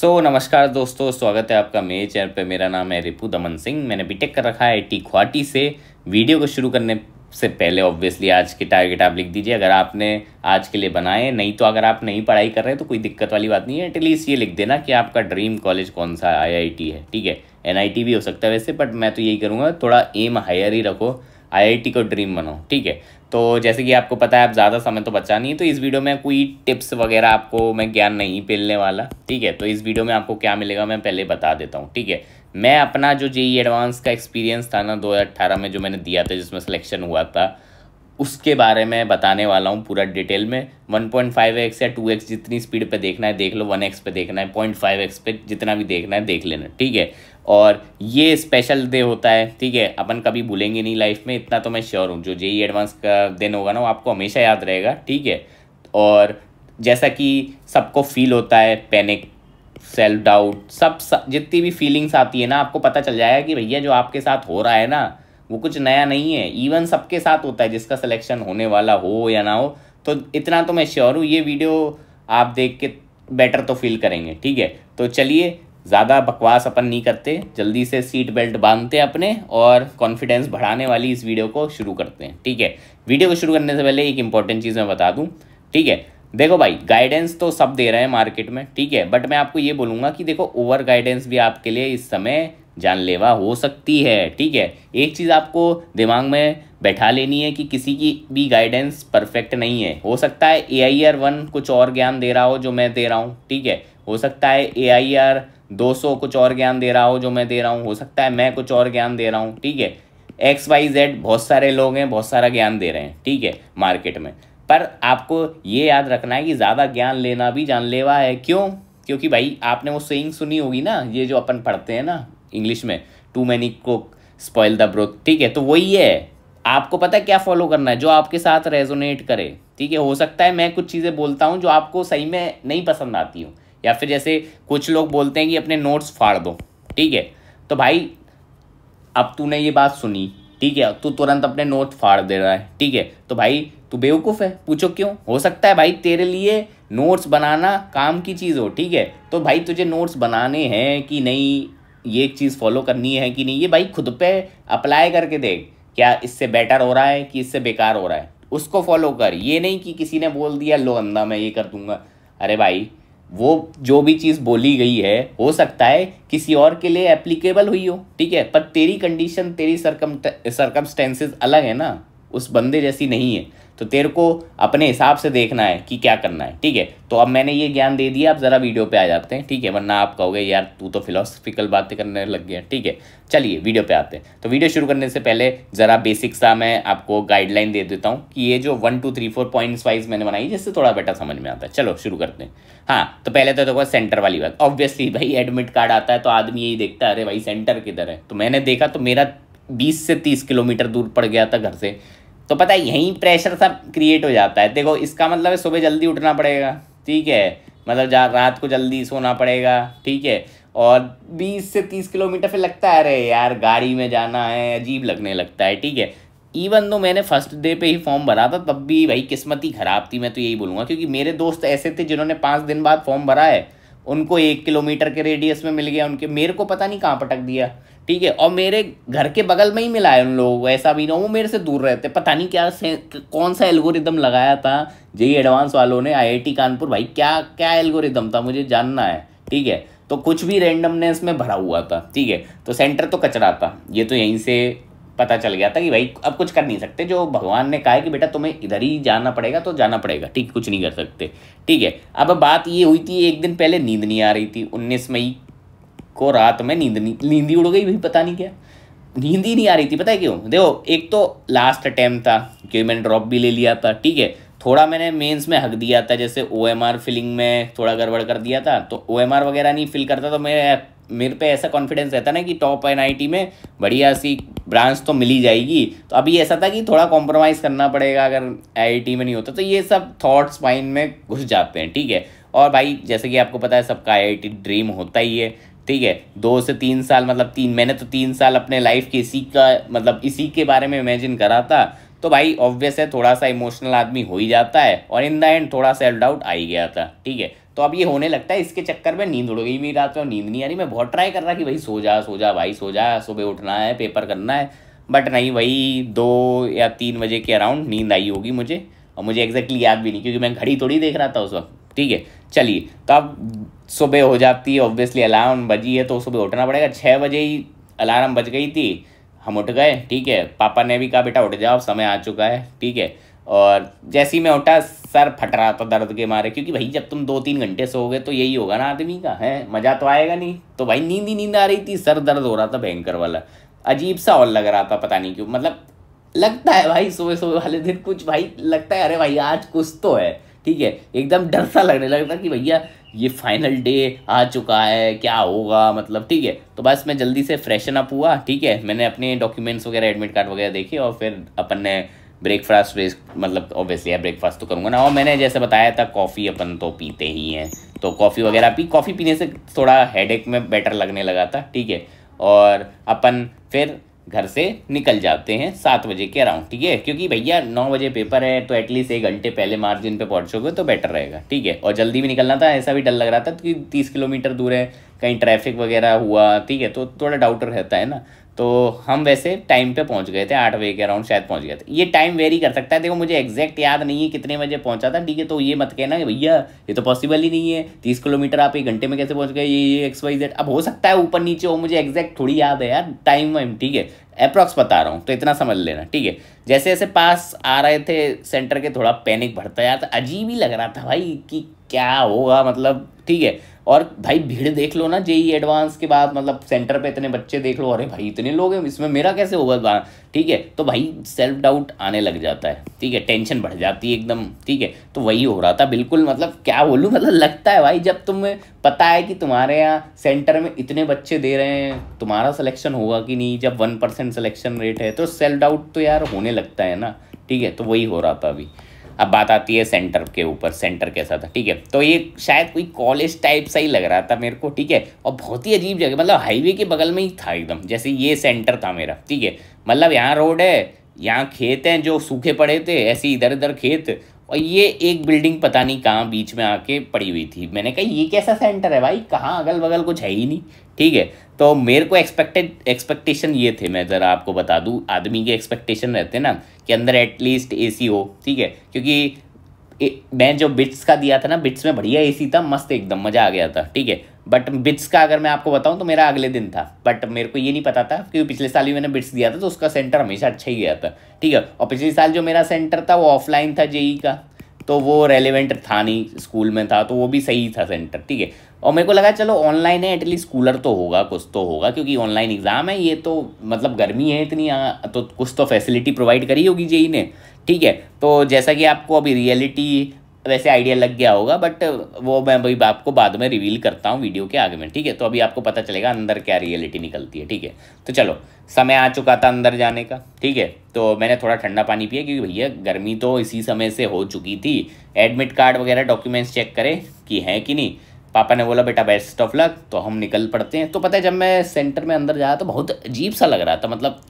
सो so, नमस्कार दोस्तों स्वागत है आपका मेरे चैनल पे मेरा नाम है रिपू दमन सिंह मैंने बीटेक कर रखा है आई खुआटी से वीडियो को शुरू करने से पहले ऑब्वियसली आज के टारगेट आप लिख दीजिए अगर आपने आज के लिए बनाए नहीं तो अगर आप नहीं पढ़ाई कर रहे हैं तो कोई दिक्कत वाली बात नहीं है एटलीस्ट ये लिख देना कि आपका ड्रीम कॉलेज कौन सा आई है ठीक है एन भी हो सकता है वैसे बट मैं तो यही करूँगा थोड़ा एम हायर ही रखो आईआईटी को ड्रीम बनो ठीक है तो जैसे कि आपको पता है आप ज़्यादा समय तो बचा नहीं है तो इस वीडियो में कोई टिप्स वगैरह आपको मैं ज्ञान नहीं पेलने वाला ठीक है तो इस वीडियो में आपको क्या मिलेगा मैं पहले बता देता हूँ ठीक है मैं अपना जो जेई एडवांस e का एक्सपीरियंस था ना 2018 में जो मैंने दिया था जिसमें सिलेक्शन हुआ था उसके बारे में बताने वाला हूँ पूरा डिटेल में वन पॉइंट फाइव एक्स या टू एक्स जितनी स्पीड पे देखना है देख लो वन एक्स पे देखना है पॉइंट फाइव एक्स पे जितना भी देखना है देख लेना ठीक है और ये स्पेशल डे होता है ठीक है अपन कभी भूलेंगे नहीं लाइफ में इतना तो मैं श्योर हूँ जो जे एडवांस का दिन होगा ना वो आपको हमेशा याद रहेगा ठीक है और जैसा कि सबको फील होता है पैनिक सेल्फ डाउट सब, सब जितनी भी फीलिंग्स आती है ना आपको पता चल जाएगा कि भैया जो आपके साथ हो रहा है ना वो कुछ नया नहीं है इवन सबके साथ होता है जिसका सिलेक्शन होने वाला हो या ना हो तो इतना तो मैं श्योर हूँ ये वीडियो आप देख के बेटर तो फील करेंगे ठीक है तो चलिए ज़्यादा बकवास अपन नहीं करते जल्दी से सीट बेल्ट बांधते हैं अपने और कॉन्फिडेंस बढ़ाने वाली इस वीडियो को शुरू करते हैं ठीक है वीडियो को शुरू करने से पहले एक इंपॉर्टेंट चीज़ मैं बता दूँ ठीक है देखो भाई गाइडेंस तो सब दे रहे हैं मार्केट में ठीक है बट मैं आपको ये बोलूँगा कि देखो ओवर गाइडेंस भी आपके लिए इस समय जानलेवा हो सकती है ठीक है एक चीज़ आपको दिमाग में बैठा लेनी है कि किसी की भी गाइडेंस परफेक्ट नहीं है हो सकता है ए आई आर वन कुछ और ज्ञान दे रहा हो जो मैं दे रहा हूँ ठीक है हो सकता है ए आई आर दो सौ कुछ और ज्ञान दे रहा हो जो मैं दे रहा हूँ हो सकता है मैं कुछ और ज्ञान दे रहा हूँ ठीक है एक्स वाई जेड बहुत सारे लोग हैं बहुत सारा ज्ञान दे रहे हैं ठीक है मार्केट में पर आपको ये याद रखना है कि ज़्यादा ज्ञान लेना भी जानलेवा है क्यों क्योंकि भाई आपने वो सेइंग सुनी होगी ना ये जो अपन पढ़ते हैं ना इंग्लिश में too many cooks spoil the broth ठीक है तो वही है आपको पता है क्या फॉलो करना है जो आपके साथ रेजोनेट करे ठीक है हो सकता है मैं कुछ चीज़ें बोलता हूँ जो आपको सही में नहीं पसंद आती हूँ या फिर जैसे कुछ लोग बोलते हैं कि अपने नोट्स फाड़ दो ठीक है तो भाई अब तूने ये बात सुनी ठीक है तू तुरंत अपने नोट फाड़ दे रहा है ठीक है तो भाई तू बेवकूफ़ है पूछो क्यों हो सकता है भाई तेरे लिए नोट्स बनाना काम की चीज़ हो ठीक है तो भाई तुझे नोट्स बनाने हैं कि नहीं ये एक चीज़ फॉलो करनी है कि नहीं ये भाई खुद पे अप्लाई करके देख क्या इससे बेटर हो रहा है कि इससे बेकार हो रहा है उसको फॉलो कर ये नहीं कि किसी ने बोल दिया लो अंदा मैं ये कर दूंगा अरे भाई वो जो भी चीज़ बोली गई है हो सकता है किसी और के लिए एप्लीकेबल हुई हो ठीक है पर तेरी कंडीशन तेरी सरकम सरकमस्टेंसेज अलग है ना उस बंदे जैसी नहीं है तो तेरे को अपने हिसाब से देखना है कि क्या करना है ठीक है तो अब मैंने ये ज्ञान दे दिया आप ज़रा वीडियो पे आ जाते हैं ठीक है वरना आप कहोगे यार तू तो फिलोसफिकल बातें करने लग गया ठीक है चलिए वीडियो पे आते हैं तो वीडियो शुरू करने से पहले ज़रा बेसिक सा मैं आपको गाइडलाइन दे देता हूँ कि ये जो one two three four points wise मैंने बनाई जिससे थोड़ा बेटा समझ में आता है चलो शुरू करते हैं हाँ तो पहले तो देखो सेंटर वाली बात ऑब्वियसली भाई एडमिट कार्ड आता है तो आदमी यही देखता है अरे भाई सेंटर किधर है तो मैंने देखा तो मेरा बीस से तीस किलोमीटर दूर पड़ गया था घर से तो पता है यहीं प्रेशर सब क्रिएट हो जाता है देखो इसका मतलब है सुबह जल्दी उठना पड़ेगा ठीक है मतलब जा रात को जल्दी सोना पड़ेगा ठीक है और 20 से 30 किलोमीटर फिर लगता है अरे यार गाड़ी में जाना है अजीब लगने लगता है ठीक है इवन दो मैंने फर्स्ट डे पे ही फॉर्म भरा था तब भी भाई किस्मत ही ख़राब थी मैं तो यही बोलूँगा क्योंकि मेरे दोस्त ऐसे थे जिन्होंने पाँच दिन बाद फॉर्म भरा है उनको एक किलोमीटर के रेडियस में मिल गया उनके मेरे को पता नहीं कहाँ पटक दिया ठीक है और मेरे घर के बगल में ही मिला है उन लोगों को ऐसा भी ना वो मेरे से दूर रहते पता नहीं क्या कौन सा एल्गोरिदम लगाया था जेई एडवांस वालों ने आईआईटी कानपुर भाई क्या क्या एल्गोरिदम था मुझे जानना है ठीक है तो कुछ भी रेंडमनेस में भरा हुआ था ठीक है तो सेंटर तो कचरा था ये तो यहीं से पता चल गया था कि भाई अब कुछ कर नहीं सकते जो भगवान ने कहा है कि बेटा तुम्हें इधर ही जाना पड़ेगा तो जाना पड़ेगा ठीक कुछ नहीं कर सकते ठीक है अब बात ये हुई थी एक दिन पहले नींद नहीं आ रही थी उन्नीस मई को रात में नींद नहीं नींदी उड़ गई भी पता नहीं क्या नींद ही नहीं आ रही थी पता है क्यों देखो एक तो लास्ट अटैम्प था क्योंकि मैंने ड्रॉप भी ले लिया था ठीक है थोड़ा मैंने मेंस में हक दिया था जैसे ओ एम आर फिलिंग में थोड़ा गड़बड़ कर दिया था तो ओ एम आर वगैरह नहीं फिल करता तो मेरे मेरे पे ऐसा कॉन्फिडेंस रहता ना कि टॉप एन आई टी में बढ़िया सी ब्रांच तो मिली जाएगी तो अभी ऐसा था कि थोड़ा कॉम्प्रोमाइज़ करना पड़ेगा अगर आई टी में नहीं होता तो ये सब थॉट्स माइंड में घुस जाते हैं ठीक है और भाई जैसे कि आपको पता है सबका आई आई टी ड्रीम होता ही है ठीक है दो से तीन साल मतलब तीन मैंने तो तीन साल अपने लाइफ के इसी का मतलब इसी के बारे में इमेजिन करा था तो भाई ऑब्वियस है थोड़ा सा इमोशनल आदमी हो ही जाता है और इन द एंड थोड़ा सेल्फ डाउट आ ही गया था ठीक है तो अब ये होने लगता है इसके चक्कर में नींद उड़ गई मेरी रात में नींद नहीं आ रही मैं बहुत ट्राई कर रहा कि भाई सो जा सो जा भाई सो जा सुबह उठना है पेपर करना है बट नहीं भाई दो या तीन बजे के अराउंड नींद आई होगी मुझे और मुझे एग्जैक्टली याद भी नहीं क्योंकि मैं घड़ी थोड़ी देख रहा था उस वक्त ठीक है चलिए तो अब सुबह हो जाती है ऑब्वियसली अलार्म बजी है तो सुबह उठना पड़ेगा छः बजे ही अलार्म बज गई थी हम उठ गए ठीक है पापा ने भी कहा बेटा उठ जाओ समय आ चुका है ठीक है और जैसे ही मैं उठा सर फट रहा था दर्द के मारे क्योंकि भाई जब तुम दो तीन घंटे गए तो यही होगा ना आदमी का है मज़ा तो आएगा नहीं तो भाई नींद ही नींद आ रही थी सर दर्द हो रहा था भयंकर वाला अजीब सा और लग रहा था पता नहीं क्यों मतलब लगता है भाई सुबह सुबह वाले दिन कुछ भाई लगता है अरे भाई आज कुछ तो है ठीक है एकदम डर सा लगने लगता कि भैया ये फाइनल डे आ चुका है क्या होगा मतलब ठीक है तो बस मैं जल्दी से फ्रेशन अप हुआ ठीक है मैंने अपने डॉक्यूमेंट्स वगैरह एडमिट कार्ड वगैरह देखे और फिर अपन ने ब्रेकफास्ट वेस्ट मतलब ऑब्वियसली यार ब्रेकफास्ट तो करूँगा ना और मैंने जैसे बताया था कॉफ़ी अपन तो पीते ही हैं तो कॉफ़ी वगैरह पी कॉफ़ी पीने से थोड़ा हेडेक में बेटर लगने लगा था ठीक है और अपन फिर घर से निकल जाते हैं सात बजे के अराउंड ठीक है क्योंकि भैया नौ बजे पेपर है तो एटलीस्ट एक घंटे पहले मार्जिन पे पहुंचोगे तो बेटर रहेगा ठीक है और जल्दी भी निकलना था ऐसा भी डर लग रहा था कि तीस किलोमीटर दूर है कहीं ट्रैफिक वगैरह हुआ ठीक है तो थोड़ा डाउट रहता है ना तो हम वैसे टाइम पे पहुंच गए थे आठ बजे के अराउंड शायद पहुंच गए थे ये टाइम वेरी कर सकता है देखो मुझे एग्जैक्ट याद नहीं है कितने बजे पहुंचा था ठीक है तो ये मत कहना कि भैया ये तो पॉसिबल ही नहीं है तीस किलोमीटर आप एक घंटे में कैसे पहुंच गए ये ये एक्स वाई जेड अब हो सकता है ऊपर नीचे हो मुझे एग्जैक्ट थोड़ी याद है यार टाइम वाइम ठीक है अप्रॉक्स बता रहा हूँ तो इतना समझ लेना ठीक है जैसे जैसे पास आ रहे थे सेंटर के थोड़ा पैनिक भरता यार अजीब ही लग रहा था भाई कि क्या होगा मतलब ठीक है और भाई भीड़ देख लो ना जेई एडवांस के बाद मतलब सेंटर पे इतने बच्चे देख लो अरे भाई इतने लोग हैं इसमें मेरा कैसे होगा ठीक है तो भाई सेल्फ डाउट आने लग जाता है ठीक है टेंशन बढ़ जाती है एकदम ठीक है तो वही हो रहा था बिल्कुल मतलब क्या बोलूँ मतलब लगता है भाई जब तुम्हें पता है कि तुम्हारे यहाँ सेंटर में इतने बच्चे दे रहे हैं तुम्हारा सलेक्शन होगा कि नहीं जब वन परसेंट सिलेक्शन रेट है तो सेल्फ डाउट तो यार होने लगता है ना ठीक है तो वही हो रहा था अभी अब बात आती है सेंटर के ऊपर सेंटर कैसा था ठीक है तो ये शायद कोई कॉलेज टाइप सा ही लग रहा था मेरे को ठीक है और बहुत ही अजीब जगह मतलब हाईवे के बगल में ही था एकदम जैसे ये सेंटर था मेरा ठीक है मतलब यहाँ रोड है यहाँ खेत हैं जो सूखे पड़े थे ऐसे इधर उधर खेत और ये एक बिल्डिंग पता नहीं कहाँ बीच में आके पड़ी हुई थी मैंने कहा ये कैसा सेंटर है भाई कहाँ अगल बगल कुछ है ही नहीं ठीक है तो मेरे को एक्सपेक्टेड एक्सपेक्टेशन ये थे मैं ज़रा आपको बता दूँ आदमी के एक्सपेक्टेशन रहते हैं ना कि अंदर एटलीस्ट एसी हो ठीक है क्योंकि मैं जो बिट्स का दिया था ना बिट्स में बढ़िया एसी था मस्त एकदम मज़ा आ गया था ठीक है बट बिट्स का अगर मैं आपको बताऊं तो मेरा अगले दिन था बट मेरे को ये नहीं पता था क्योंकि पिछले साल भी मैंने बिट्स दिया था तो उसका सेंटर हमेशा अच्छा ही गया था ठीक है और पिछले साल जो मेरा सेंटर था वो ऑफलाइन था जेई का तो वो रेलिवेंट था नहीं स्कूल में था तो वो भी सही था सेंटर ठीक है और मेरे को लगा चलो ऑनलाइन है एटलीस्ट कूलर तो होगा कुछ तो होगा क्योंकि ऑनलाइन एग्ज़ाम है ये तो मतलब गर्मी है इतनी आ, हाँ, तो कुछ तो फैसिलिटी प्रोवाइड करी होगी जेई ने ठीक है तो जैसा कि आपको अभी रियलिटी वैसे आइडिया लग गया होगा बट वो मैं भाई आपको बाद में रिवील करता हूँ वीडियो के आगे में ठीक है तो अभी आपको पता चलेगा अंदर क्या रियलिटी निकलती है ठीक है तो चलो समय आ चुका था अंदर जाने का ठीक है तो मैंने थोड़ा ठंडा पानी पिया क्योंकि भैया गर्मी तो इसी समय से हो चुकी थी एडमिट कार्ड वगैरह डॉक्यूमेंट्स चेक करें कि हैं कि नहीं पापा ने बोला बेटा बेस्ट ऑफ लक तो हम निकल पड़ते हैं तो पता है जब मैं सेंटर में अंदर जाया तो बहुत अजीब सा लग रहा था मतलब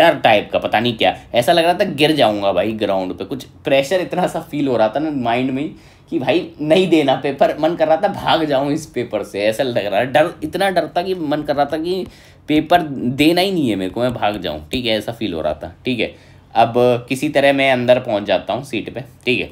डर टाइप का पता नहीं क्या ऐसा लग रहा था गिर जाऊंगा भाई ग्राउंड पे कुछ प्रेशर इतना सा फील हो रहा था ना माइंड में कि भाई नहीं देना पेपर मन कर रहा था भाग जाऊं इस पेपर से ऐसा लग रहा डर इतना डर था कि मन कर रहा था कि पेपर देना ही नहीं है मेरे को मैं भाग जाऊं ठीक है ऐसा फील हो रहा था ठीक है अब किसी तरह मैं अंदर पहुंच जाता हूँ सीट पे ठीक है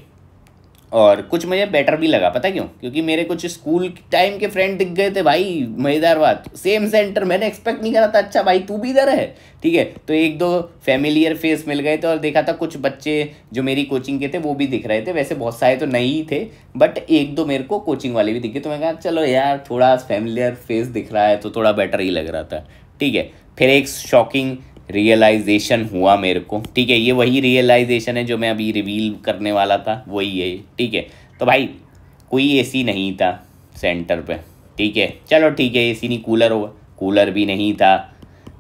और कुछ मुझे बेटर भी लगा पता क्यों क्योंकि मेरे कुछ स्कूल टाइम के फ्रेंड दिख गए थे भाई मज़ेदार बात सेम सेंटर मैंने एक्सपेक्ट नहीं करा था अच्छा भाई तू भी इधर है ठीक है तो एक दो फैमिलियर फेस मिल गए थे और देखा था कुछ बच्चे जो मेरी कोचिंग के थे वो भी दिख रहे थे वैसे बहुत सारे तो नहीं थे बट एक दो मेरे को कोचिंग वाले भी दिखे तो मैं कहा चलो यार थोड़ा फैमिलियर फेस दिख रहा है तो थोड़ा बेटर ही लग रहा था ठीक है फिर एक शॉकिंग रियलाइजेशन हुआ मेरे को ठीक है ये वही रियलाइजेशन है जो मैं अभी रिवील करने वाला था वही है ठीक है तो भाई कोई एसी नहीं था सेंटर पे ठीक है चलो ठीक है एसी नहीं कूलर होगा कूलर भी नहीं था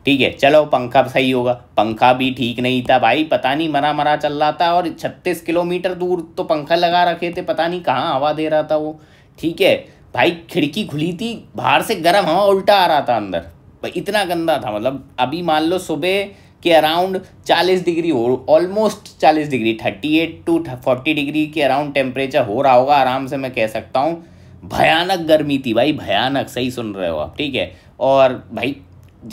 ठीक है चलो पंखा सही होगा पंखा भी ठीक नहीं था भाई पता नहीं मरा मरा चल रहा था और छत्तीस किलोमीटर दूर तो पंखा लगा रखे थे पता नहीं कहाँ हवा दे रहा था वो ठीक है भाई खिड़की खुली थी बाहर से गर्म हवा उल्टा आ रहा था अंदर भाई इतना गंदा था मतलब अभी मान लो सुबह के अराउंड 40 डिग्री हो ऑलमोस्ट 40 डिग्री 38 टू 40 डिग्री के अराउंड टेम्परेचर हो रहा होगा आराम से मैं कह सकता हूँ भयानक गर्मी थी भाई भयानक सही सुन रहे हो आप ठीक है और भाई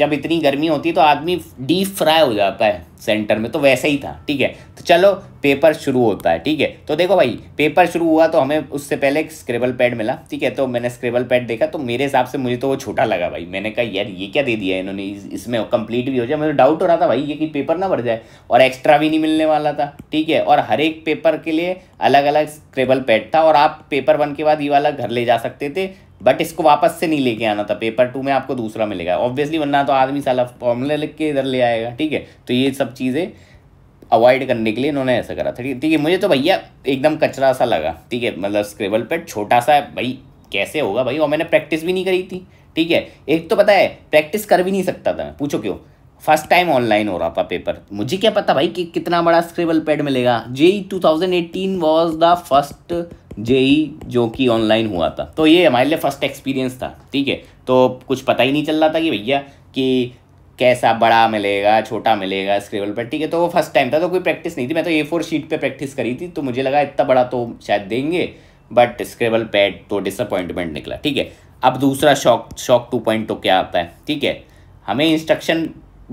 जब इतनी गर्मी होती है तो आदमी डीप फ्राई हो जाता है सेंटर में तो वैसे ही था ठीक है तो चलो पेपर शुरू होता है ठीक है तो देखो भाई पेपर शुरू हुआ तो हमें उससे पहले एक स्क्रेबल पैड मिला ठीक है तो मैंने स्क्रेबल पैड देखा तो मेरे हिसाब से मुझे तो वो छोटा लगा भाई मैंने कहा यार ये क्या दे दिया इन्होंने इसमें कंप्लीट भी हो जाए मुझे डाउट हो रहा था भाई ये कि पेपर ना भर जाए और एक्स्ट्रा भी नहीं मिलने वाला था ठीक है और हर एक पेपर के लिए अलग अलग स्क्रेबल पैड था और आप पेपर वन के बाद ये वाला घर ले जा सकते थे बट इसको वापस से नहीं लेके आना था पेपर टू में आपको दूसरा मिलेगा ऑब्वियसली वरना तो आदमी साला फॉर्मूला लिख के इधर ले आएगा ठीक है तो ये सब सब चीज़ें अवॉइड करने के लिए इन्होंने ऐसा करा था ठीक है मुझे तो भैया एकदम कचरा सा लगा ठीक है मतलब स्क्रेबल पेट छोटा सा भाई कैसे होगा भाई और मैंने प्रैक्टिस भी नहीं करी थी ठीक है एक तो पता है प्रैक्टिस कर भी नहीं सकता था पूछो क्यों फर्स्ट टाइम ऑनलाइन हो रहा था पेपर मुझे क्या पता भाई कि कितना बड़ा स्क्रेबल पैड मिलेगा JEE eighteen was the first JEE जो कि ऑनलाइन हुआ था तो ये हमारे लिए फर्स्ट एक्सपीरियंस था ठीक है तो कुछ पता ही नहीं चल रहा था कि भैया कि कैसा बड़ा मिलेगा छोटा मिलेगा स्क्रेबल पर ठीक है तो वो फर्स्ट टाइम था तो कोई प्रैक्टिस नहीं थी मैं तो ए फोर शीट पे प्रैक्टिस करी थी तो मुझे लगा इतना बड़ा तो शायद देंगे बट स्क्रेबल पैड तो डिसअपॉइंटमेंट निकला ठीक है अब दूसरा शॉक शॉक टू पॉइंट तो क्या आता है ठीक है हमें इंस्ट्रक्शन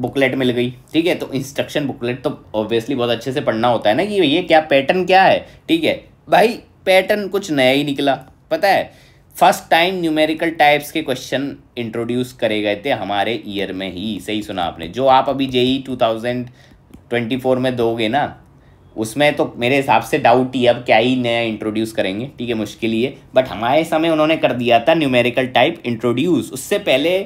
बुकलेट मिल गई ठीक है तो इंस्ट्रक्शन बुकलेट तो ऑब्वियसली बहुत अच्छे से पढ़ना होता है ना कि ये क्या पैटर्न क्या है ठीक है भाई पैटर्न कुछ नया ही निकला पता है फर्स्ट टाइम न्यूमेरिकल टाइप्स के क्वेश्चन इंट्रोड्यूस करे गए थे हमारे ईयर में ही सही सुना आपने जो आप अभी जेई 2024 में दोगे ना उसमें तो मेरे हिसाब से डाउट ही अब क्या ही नया इंट्रोड्यूस करेंगे ठीक है मुश्किल ही है बट हमारे समय उन्होंने कर दिया था न्यूमेरिकल टाइप इंट्रोड्यूस उससे पहले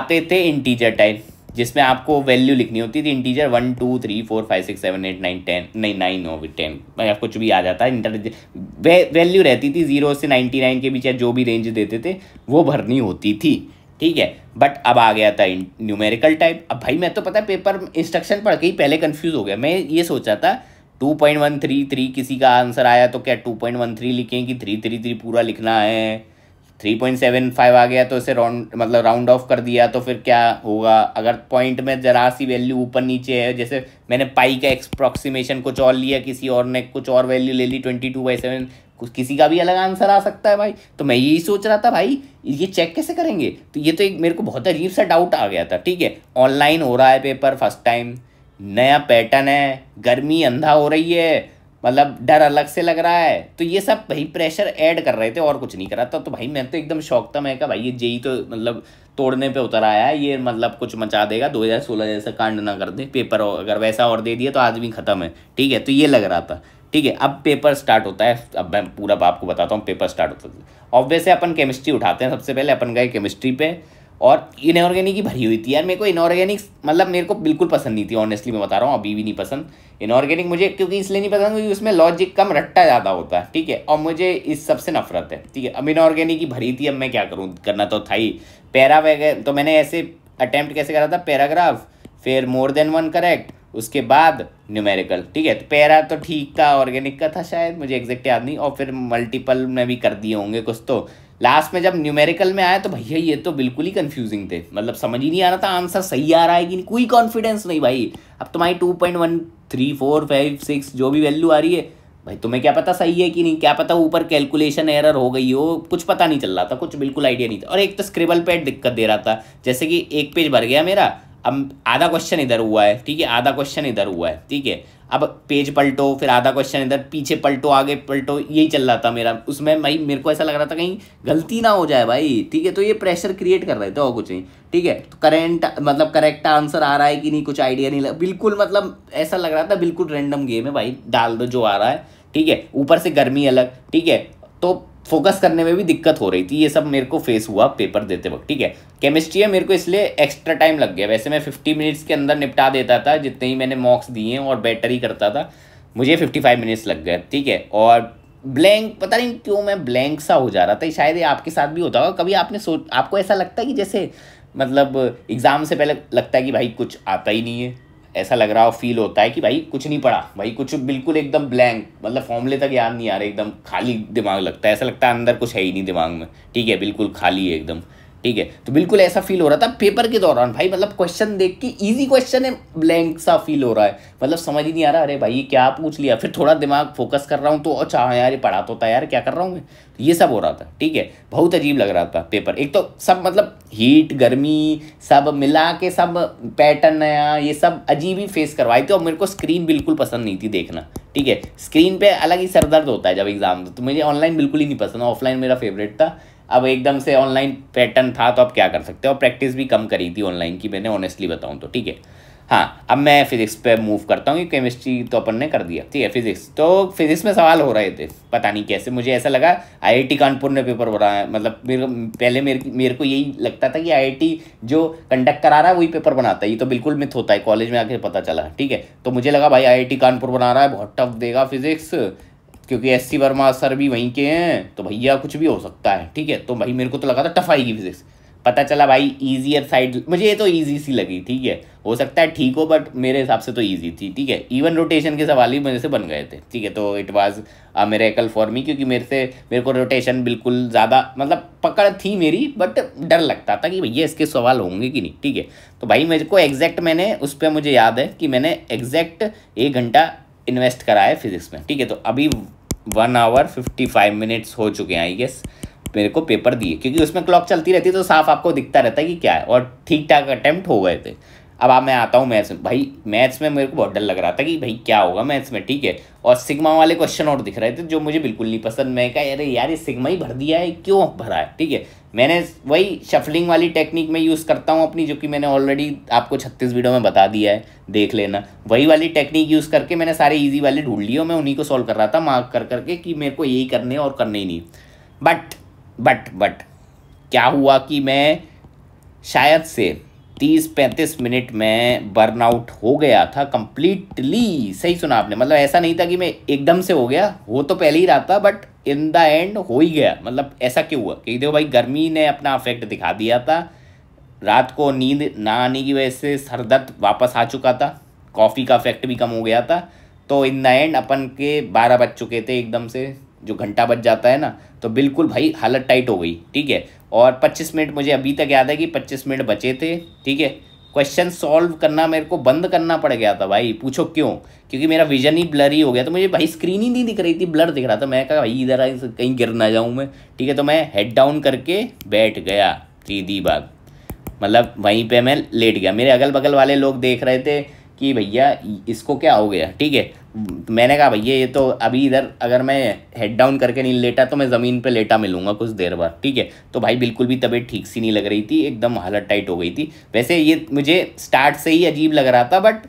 आते थे इंटीजर टाइप जिसमें आपको वैल्यू लिखनी होती थी integer one two three four five six seven eight nine ten नहीं नाइन हो टेन कुछ भी आ जाता है इंटर वे, वैल्यू रहती थी जीरो से नाइन्टी नाइन के बीच जो भी रेंज देते थे वो भरनी होती थी ठीक है बट अब आ गया था न्यूमेरिकल टाइप अब भाई मैं तो पता है पेपर इंस्ट्रक्शन पढ़ के ही पहले कन्फ्यूज़ हो गया मैं ये सोचा था two point one three three किसी का आंसर आया तो क्या टू पॉइंट वन थ्री लिखें कि थ्री थ्री थ्री पूरा लिखना है थ्री पॉइंट सेवन फाइव आ गया तो इसे राउंड मतलब राउंड ऑफ कर दिया तो फिर क्या होगा अगर पॉइंट में जरा सी वैल्यू ऊपर नीचे है जैसे मैंने पाई का एक्सप्रॉक्सीमेशन कुछ और लिया किसी और ने कुछ और वैल्यू ले ली ट्वेंटी टू बाई सेवन कुछ किसी का भी अलग आंसर आ सकता है भाई तो मैं यही सोच रहा था भाई ये चेक कैसे करेंगे तो ये तो एक मेरे को बहुत अजीब सा डाउट आ गया था ठीक है ऑनलाइन हो रहा है पेपर फर्स्ट टाइम नया पैटर्न है गर्मी अंधा हो रही है मतलब डर अलग से लग रहा है तो ये सब भाई प्रेशर ऐड कर रहे थे और कुछ नहीं कर रहा था तो, तो भाई मैं तो एकदम शौक था मैं कहा भाई ये जेई तो मतलब तोड़ने पे उतर आया है ये मतलब कुछ मचा देगा 2016 जैसा कांड ना कर दे पेपर अगर वैसा और दे दिया तो आदमी ख़त्म है ठीक है तो ये लग रहा था ठीक है अब पेपर स्टार्ट होता है अब मैं पूरा आपको बताता हूँ पेपर स्टार्ट होता है ऑब्वियसली अपन केमिस्ट्री उठाते हैं सबसे पहले अपन गए केमिस्ट्री पे और इनऑर्गेनिक ही भरी हुई थी यार मेरे को इनऑर्गेनिक मतलब मेरे को बिल्कुल पसंद नहीं थी ऑनेस्टली मैं बता रहा हूँ अभी भी नहीं पसंद इनऑर्गेनिक मुझे क्योंकि इसलिए नहीं पसंद क्योंकि उसमें लॉजिक कम रट्टा ज़्यादा होता है ठीक है और मुझे इस सबसे नफरत है ठीक है अब इनऑर्गेनिक ही भरी थी अब मैं क्या करूँ करना तो था ही पैरा वगैरह तो मैंने ऐसे अटैम्प्ट कैसे करा था पैराग्राफ फिर मोर देन वन करेक्ट उसके बाद न्यूमेरिकल ठीक है तो पैरा तो ठीक था ऑर्गेनिक का था शायद मुझे एग्जैक्ट याद नहीं और फिर मल्टीपल में भी कर दिए होंगे कुछ तो लास्ट में जब न्यूमेरिकल में आया तो भैया ये तो बिल्कुल ही कंफ्यूजिंग थे मतलब समझ ही नहीं आ रहा था आंसर सही आ रहा है कि नहीं कोई कॉन्फिडेंस नहीं भाई अब तुम्हारी two point one three four five six जो भी वैल्यू आ रही है भाई तुम्हें क्या पता सही है कि नहीं क्या पता ऊपर कैलकुलेशन एरर हो गई हो कुछ पता नहीं चल रहा था कुछ बिल्कुल आइडिया नहीं था और एक तो स्क्रिबल पैड दिक्कत दे रहा था जैसे कि एक पेज भर गया मेरा अब आधा क्वेश्चन इधर हुआ है ठीक है आधा क्वेश्चन इधर हुआ है ठीक है अब पेज पलटो फिर आधा क्वेश्चन इधर पीछे पलटो आगे पलटो यही चल रहा था मेरा उसमें भाई मेरे को ऐसा लग रहा था कहीं गलती ना हो जाए भाई ठीक है तो ये प्रेशर क्रिएट कर रहे थे और कुछ नहीं ठीक है तो करेंट मतलब करेक्ट आंसर आ रहा है कि नहीं कुछ आइडिया नहीं लग बिल्कुल मतलब ऐसा लग रहा था बिल्कुल रेंडम गेम है भाई डाल दो जो आ रहा है ठीक है ऊपर से गर्मी अलग ठीक है तो फोकस करने में भी दिक्कत हो रही थी ये सब मेरे को फेस हुआ पेपर देते वक्त ठीक है केमिस्ट्री है मेरे को इसलिए एक्स्ट्रा टाइम लग गया वैसे मैं फिफ्टी मिनट्स के अंदर निपटा देता था जितने ही मैंने मॉक्स दिए और बेटर ही करता था मुझे फिफ्टी फाइव मिनट्स लग गए ठीक है और ब्लैंक पता नहीं क्यों मैं ब्लैंक सा हो जा रहा था शायद ये आपके साथ भी होता होगा कभी आपने सोच आपको ऐसा लगता है कि जैसे मतलब एग्ज़ाम से पहले लगता है कि भाई कुछ आता ही नहीं है ऐसा लग रहा हो फील होता है कि भाई कुछ नहीं पढ़ा भाई कुछ बिल्कुल एकदम ब्लैंक मतलब फॉर्मूले तक याद नहीं आ रहा एकदम खाली दिमाग लगता है ऐसा लगता है अंदर कुछ है ही नहीं दिमाग में ठीक है बिल्कुल खाली है एकदम ठीक है तो बिल्कुल ऐसा फील हो रहा था पेपर के दौरान भाई मतलब क्वेश्चन देख के इजी क्वेश्चन है ब्लैंक सा फील हो रहा है मतलब समझ ही नहीं आ रहा अरे भाई ये क्या पूछ लिया फिर थोड़ा दिमाग फोकस कर रहा हूँ तो अच्छा हाँ यार ये पढ़ा तो था यार क्या कर रहा हूँ मैं तो ये सब हो रहा था ठीक है बहुत अजीब लग रहा था पेपर एक तो सब मतलब हीट गर्मी सब मिला के सब पैटर्न नया ये सब अजीब ही फेस करवाई थी और मेरे को स्क्रीन बिल्कुल पसंद नहीं थी देखना ठीक है स्क्रीन पे अलग ही सरदर्द होता है जब एग्ज़ाम तो मुझे ऑनलाइन बिल्कुल ही नहीं पसंद ऑफलाइन मेरा फेवरेट था अब एकदम से ऑनलाइन पैटर्न था तो अब क्या कर सकते हो प्रैक्टिस भी कम करी थी ऑनलाइन की मैंने ऑनेस्टली बताऊँ तो ठीक है हाँ अब मैं फिजिक्स पे मूव करता हूँ कि केमिस्ट्री तो अपन ने कर दिया ठीक है फिजिक्स तो फिजिक्स में सवाल हो रहे थे पता नहीं कैसे मुझे ऐसा लगा आईआईटी कानपुर ने पेपर हो रहा है मतलब मेरे पहले मेरे मेरे को यही लगता था कि आईआईटी जो कंडक्ट करा रहा है वही पेपर बनाता है ये तो बिल्कुल मिथ होता है कॉलेज में आके पता चला ठीक है तो मुझे लगा भाई आई कानपुर बना रहा है बहुत टफ देगा फिजिक्स क्योंकि एस सी वर्मा सर भी वहीं के हैं तो भैया कुछ भी हो सकता है ठीक है तो भाई मेरे को तो लगा था टफ आएगी फिजिक्स पता चला भाई ईजियर साइड मुझे ये तो ईजी सी लगी ठीक है हो सकता है ठीक हो बट मेरे हिसाब से तो ईजी थी ठीक है इवन रोटेशन के सवाल ही मेरे से बन गए थे ठीक है तो it was a miracle for me क्योंकि मेरे से मेरे को रोटेशन बिल्कुल ज़्यादा मतलब पकड़ थी मेरी बट डर लगता था कि भैया इसके सवाल होंगे कि नहीं ठीक है तो भाई मेरे को एग्जैक्ट मैंने उस पर मुझे याद है कि मैंने एग्जैक्ट एक घंटा इन्वेस्ट करा है फिजिक्स में ठीक है तो अभी one hour fifty five minutes हो चुके हैं आई गेस मेरे को पेपर दिए क्योंकि उसमें क्लॉक चलती रहती है तो साफ आपको दिखता रहता है कि क्या है और ठीक ठाक अटैम्प्ट हो गए थे अब आप मैं आता हूँ मैथ्स में भाई मैथ्स में मेरे को बहुत डर लग रहा था कि भाई क्या होगा मैथ्स में ठीक है और सिग्मा वाले क्वेश्चन और दिख रहे थे जो मुझे बिल्कुल नहीं पसंद मैं कहा अरे यार ये सिग्मा ही भर दिया है क्यों भरा है ठीक है मैंने वही शफलिंग वाली टेक्निक में यूज़ करता हूँ अपनी जो कि मैंने ऑलरेडी आपको छत्तीस वीडियो में बता दिया है देख लेना वही वाली टेक्निक यूज़ करके मैंने सारे ईजी वाले ढूंढ लिए और मैं उन्हीं को सॉल्व कर रहा था मार्क कर करके कि मेरे को यही करने और करने ही नहीं बट बट बट क्या हुआ कि मैं शायद से तीस पैंतीस मिनट में बर्नआउट हो गया था कम्प्लीटली सही सुना आपने मतलब ऐसा नहीं था कि मैं एकदम से हो गया वो तो पहले ही रहा था बट इन द एंड हो ही गया मतलब ऐसा क्यों हुआ कि देखो भाई गर्मी ने अपना अफेक्ट दिखा दिया था रात को नींद ना आने की वजह से सरदर्द वापस आ चुका था कॉफ़ी का अफेक्ट भी कम हो गया था तो इन द एंड अपन के बारह बज चुके थे एकदम से जो घंटा बच जाता है ना तो बिल्कुल भाई हालत टाइट हो गई ठीक है और पच्चीस मिनट मुझे अभी तक याद है कि पच्चीस मिनट बचे थे ठीक है क्वेश्चन सॉल्व करना मेरे को बंद करना पड़ गया था भाई पूछो क्यों क्योंकि मेरा विजन ही ब्लर ही हो गया तो मुझे भाई स्क्रीन ही नहीं दिख रही थी ब्लर दिख रहा था मैं कहा भाई इधर कहीं गिर ना जाऊँ मैं ठीक है तो मैं हेड डाउन करके बैठ गया सीधी बात मतलब वहीं पर मैं लेट गया मेरे अगल बगल वाले लोग देख रहे थे कि भैया इसको क्या हो गया ठीक है तो मैंने कहा भैया ये तो अभी इधर अगर मैं हेड डाउन करके नहीं लेटा तो मैं ज़मीन पे लेटा मिलूंगा कुछ देर बाद ठीक है तो भाई बिल्कुल भी तबीयत ठीक सी नहीं लग रही थी एकदम हालत टाइट हो गई थी वैसे ये मुझे स्टार्ट से ही अजीब लग रहा था बट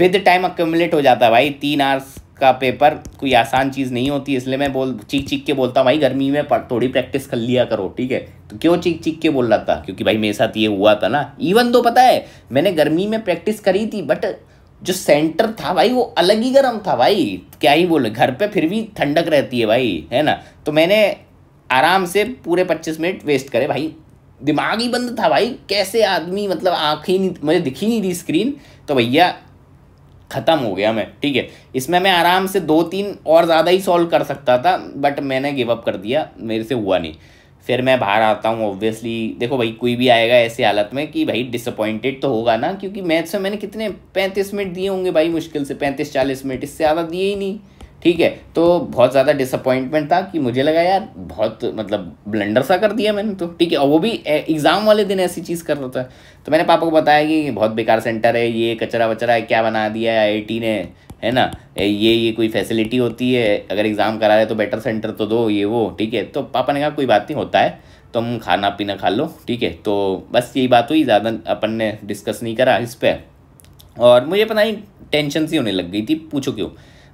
विद टाइम अक्यूमुलेट हो जाता है भाई तीन आवर्स का पेपर कोई आसान चीज़ नहीं होती इसलिए मैं बोल चीख चीख के बोलता हूँ भाई गर्मी में थोड़ी प्रैक्टिस कर लिया करो ठीक है तो क्यों चीख चीख के बोल रहा था क्योंकि भाई मेरे साथ ये हुआ था ना इवन तो पता है मैंने गर्मी में प्रैक्टिस करी थी बट जो सेंटर था भाई वो अलग ही गर्म था भाई क्या ही बोले घर पे फिर भी ठंडक रहती है भाई है ना तो मैंने आराम से पूरे पच्चीस मिनट वेस्ट करे भाई दिमाग ही बंद था भाई कैसे आदमी मतलब आँख ही नहीं मुझे दिखी नहीं थी स्क्रीन तो भैया ख़त्म हो गया मैं ठीक है इसमें मैं आराम से दो तीन और ज़्यादा ही सॉल्व कर सकता था बट मैंने गिव अप कर दिया मेरे से हुआ नहीं फिर मैं बाहर आता हूँ ऑब्वियसली देखो भाई कोई भी आएगा ऐसी हालत में कि भाई डिसअपॉइंटेड तो होगा ना क्योंकि मैथ्स में मैंने कितने पैंतीस मिनट दिए होंगे भाई मुश्किल से पैंतीस चालीस मिनट इससे ज़्यादा दिए ही नहीं ठीक है तो बहुत ज़्यादा डिसअपॉइंटमेंट था कि मुझे लगा यार बहुत मतलब ब्लेंडर सा कर दिया मैंने तो ठीक है और वो भी एग्ज़ाम वाले दिन ऐसी चीज़ कर रहा था तो मैंने पापा को बताया कि बहुत बेकार सेंटर है ये कचरा वचरा है क्या बना दिया है आई ने है ना ये ये कोई फैसिलिटी होती है अगर एग्ज़ाम करा रहे तो बेटर सेंटर तो दो ये वो ठीक है तो पापा ने कहा कोई बात नहीं होता है तुम खाना पीना खा लो ठीक है तो बस यही बात हुई ज़्यादा अपन ने डिस्कस नहीं करा इस पर और मुझे पता नहीं टेंशन सी होने लग गई थी पूछो क्यों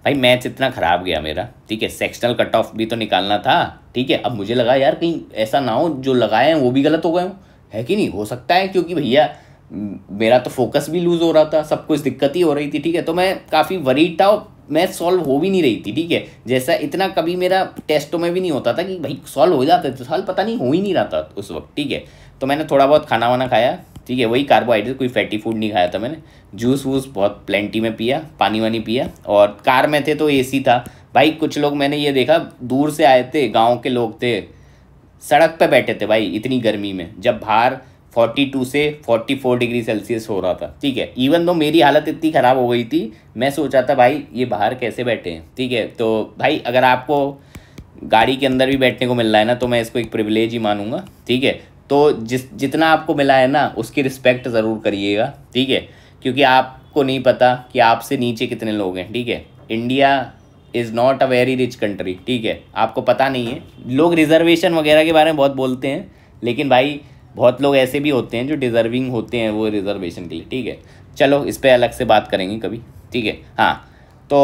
भाई मैच इतना ख़राब गया मेरा ठीक है सेक्शनल कट ऑफ भी तो निकालना था ठीक है अब मुझे लगा यार कहीं ऐसा ना हो जो लगाए हैं वो भी गलत हो गए हूँ है कि नहीं हो सकता है क्योंकि भैया मेरा तो फोकस भी लूज़ हो रहा था सब कुछ दिक्कत ही हो रही थी ठीक है तो मैं काफ़ी वरीड था मैच सॉल्व हो भी नहीं रही थी ठीक है जैसा इतना कभी मेरा टेस्टों में भी नहीं होता था कि भाई सॉल्व हो जाता है तो सॉल्व पता नहीं हो ही नहीं रहा था उस वक्त ठीक है तो मैंने थोड़ा बहुत खाना वाना खाया ठीक है वही कार्बोहाइड्रेट कोई फैटी फूड नहीं खाया था मैंने जूस वूस बहुत प्लेंटी में पिया पानी वानी पिया और कार में थे तो एसी था भाई कुछ लोग मैंने ये देखा दूर से आए थे गाँव के लोग थे सड़क पे बैठे थे भाई इतनी गर्मी में जब बाहर 42 से 44 डिग्री सेल्सियस हो रहा था ठीक है इवन तो मेरी हालत इतनी ख़राब हो गई थी मैं सोचा था भाई ये बाहर कैसे बैठे हैं ठीक है तो भाई अगर आपको गाड़ी के अंदर भी बैठने को मिल रहा है ना तो मैं इसको एक प्रिविलेज ही मानूंगा ठीक है तो जिस जितना आपको मिला है ना उसकी रिस्पेक्ट ज़रूर करिएगा ठीक है क्योंकि आपको नहीं पता कि आपसे नीचे कितने लोग हैं ठीक है India is not a very rich country ठीक है आपको पता नहीं है लोग रिजर्वेशन वगैरह के बारे में बहुत बोलते हैं लेकिन भाई बहुत लोग ऐसे भी होते हैं जो डिज़र्विंग होते हैं वो रिजर्वेशन के लिए ठीक है चलो इस पर अलग से बात करेंगे कभी ठीक है हाँ तो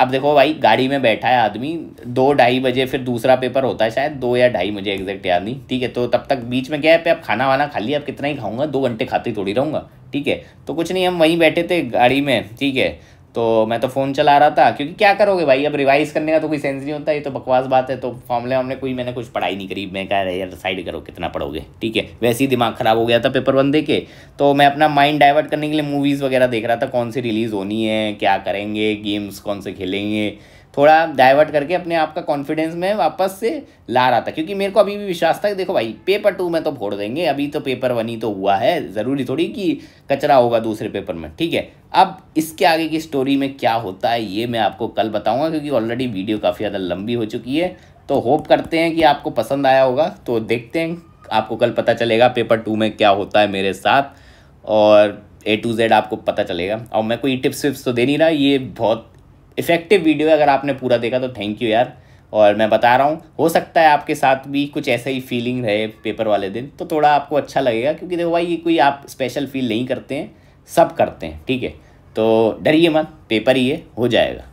अब देखो भाई गाड़ी में बैठा है आदमी दो ढाई बजे फिर दूसरा पेपर होता है शायद दो या ढाई मुझे एग्जैक्ट याद नहीं ठीक है तो तब तक बीच में क्या है पे अब खाना वाना खा लिया अब कितना ही खाऊंगा दो घंटे खाते थोड़ी रहूँगा ठीक है तो कुछ नहीं हम वहीं बैठे थे गाड़ी में ठीक है तो मैं तो फ़ोन चला रहा था क्योंकि क्या करोगे भाई अब रिवाइज़ करने का तो कोई सेंस नहीं होता ये तो बकवास बात है तो फॉर्मूले हमने कोई मैंने कुछ पढ़ाई नहीं करी मैं कह रहा यार साइड करो कितना पढ़ोगे ठीक है वैसे ही दिमाग ख़राब हो गया था पेपर वन दे के तो मैं अपना माइंड डाइवर्ट करने के लिए मूवीज़ वगैरह देख रहा था कौन सी रिलीज़ होनी है क्या करेंगे गेम्स कौन से खेलेंगे थोड़ा डाइवर्ट करके अपने आप का कॉन्फिडेंस में वापस से ला रहा था क्योंकि मेरे को अभी भी विश्वास था कि देखो भाई पेपर टू में तो फोड़ देंगे अभी तो पेपर वन ही तो हुआ है ज़रूरी थोड़ी कि कचरा होगा दूसरे पेपर में ठीक है अब इसके आगे की स्टोरी में क्या होता है ये मैं आपको कल बताऊँगा क्योंकि ऑलरेडी वीडियो काफ़ी ज़्यादा लंबी हो चुकी है तो होप करते हैं कि आपको पसंद आया होगा तो देखते हैं आपको कल पता चलेगा पेपर टू में क्या होता है मेरे साथ और ए टू जेड आपको पता चलेगा और मैं कोई टिप्स विप्स तो दे नहीं रहा ये बहुत इफेक्टिव वीडियो है अगर आपने पूरा देखा तो थैंक यू यार और मैं बता रहा हूँ हो सकता है आपके साथ भी कुछ ऐसा ही फीलिंग रहे पेपर वाले दिन तो थोड़ा आपको अच्छा लगेगा क्योंकि देखो भाई ये कोई आप स्पेशल फील नहीं करते हैं सब करते हैं ठीक है तो डरिए मत पेपर ही है हो जाएगा